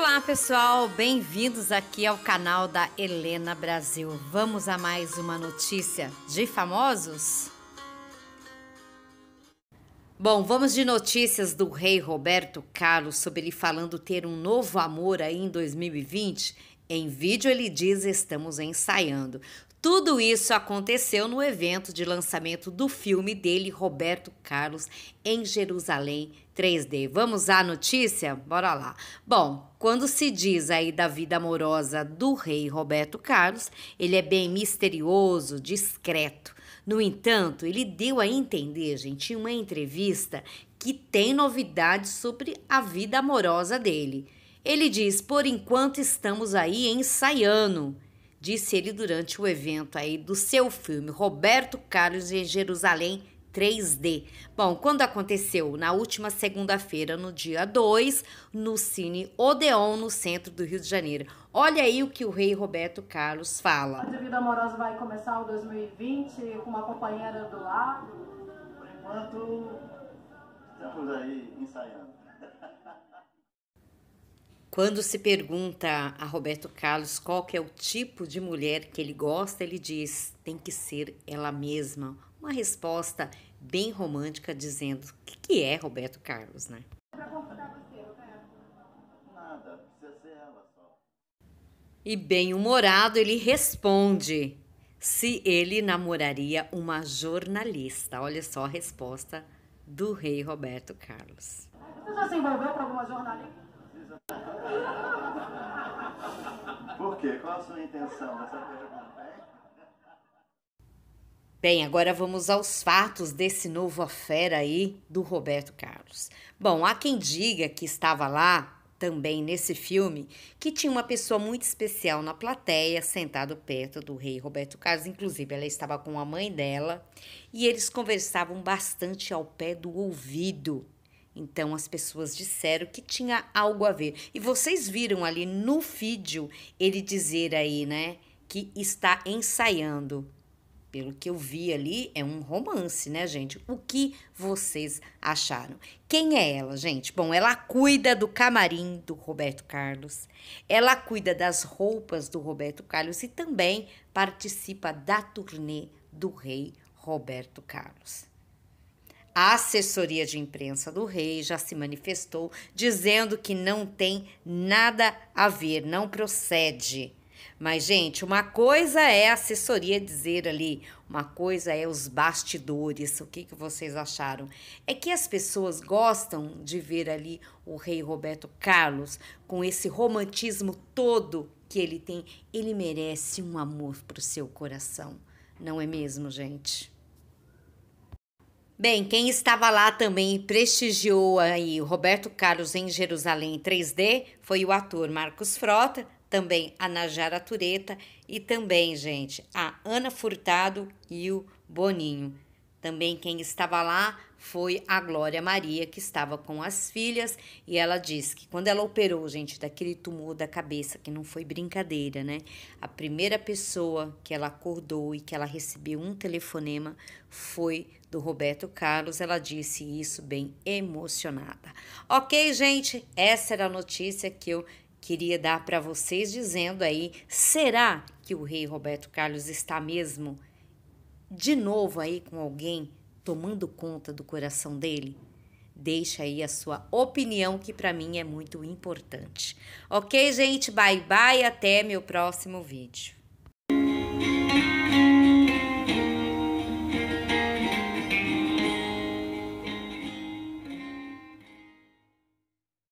Olá pessoal, bem-vindos aqui ao canal da Helena Brasil. Vamos a mais uma notícia de famosos? Bom, vamos de notícias do rei Roberto Carlos sobre ele falando ter um novo amor aí em 2020 em vídeo, ele diz: estamos ensaiando. Tudo isso aconteceu no evento de lançamento do filme dele, Roberto Carlos, em Jerusalém 3D. Vamos à notícia? Bora lá. Bom, quando se diz aí da vida amorosa do rei Roberto Carlos, ele é bem misterioso, discreto. No entanto, ele deu a entender, gente, em uma entrevista que tem novidades sobre a vida amorosa dele. Ele diz: Por enquanto estamos aí ensaiando, disse ele durante o evento aí do seu filme Roberto Carlos em Jerusalém 3D. Bom, quando aconteceu na última segunda-feira, no dia 2, no Cine Odeon, no centro do Rio de Janeiro. Olha aí o que o rei Roberto Carlos fala. A vida amorosa vai começar o 2020 com uma companheira do lado. Por enquanto, estamos aí ensaiando. Quando se pergunta a Roberto Carlos qual que é o tipo de mulher que ele gosta, ele diz: tem que ser ela mesma. Uma resposta bem romântica dizendo o que, é Roberto Carlos, né? E bem humorado ele responde se ele namoraria uma jornalista. Olha só a resposta do rei Roberto Carlos. Você já se envolveu para alguma jornalista? Por quê? Qual a sua intenção dessa pergunta, hein? Bem, agora vamos aos fatos desse novo afera aí do Roberto Carlos. Bom, há quem diga que estava lá também nesse filme que tinha uma pessoa muito especial na plateia, sentado perto do rei Roberto Carlos, inclusive ela estava com a mãe dela, e eles conversavam bastante ao pé do ouvido. Então as pessoas disseram que tinha algo a ver. E vocês viram ali no vídeo ele dizer aí, né, que está ensaiando. Pelo que eu vi ali, é um romance, né, gente? O que vocês acharam? Quem é ela, gente? Bom, ela cuida do camarim do Roberto Carlos, ela cuida das roupas do Roberto Carlos e também participa da turnê do rei Roberto Carlos. A assessoria de imprensa do rei já se manifestou dizendo que não tem nada a ver, não procede. Mas, gente, uma coisa é a assessoria dizer ali, uma coisa é os bastidores. O que, que vocês acharam? É que as pessoas gostam de ver ali o rei Roberto Carlos com esse romantismo todo que ele tem. Ele merece um amor para o seu coração, não é mesmo, gente? Bem, quem estava lá também e prestigiou aí Roberto Carlos em Jerusalém 3D foi o ator Marcos Frota, também a Najara Tureta e também, gente, a Ana Furtado e o Boninho. Também quem estava lá foi a Glória Maria, que estava com as filhas, e ela disse que quando ela operou, gente, daquele tumor da cabeça, que não foi brincadeira, né? A primeira pessoa que ela acordou e que ela recebeu um telefonema foi do Roberto Carlos. Ela disse isso bem emocionada. Ok, gente, essa era a notícia que eu queria dar para vocês, dizendo aí: será que o rei Roberto Carlos está mesmo de novo aí com alguém? tomando conta do coração dele? Deixa aí a sua opinião, que para mim é muito importante. Ok, gente? Bye bye, até meu próximo vídeo.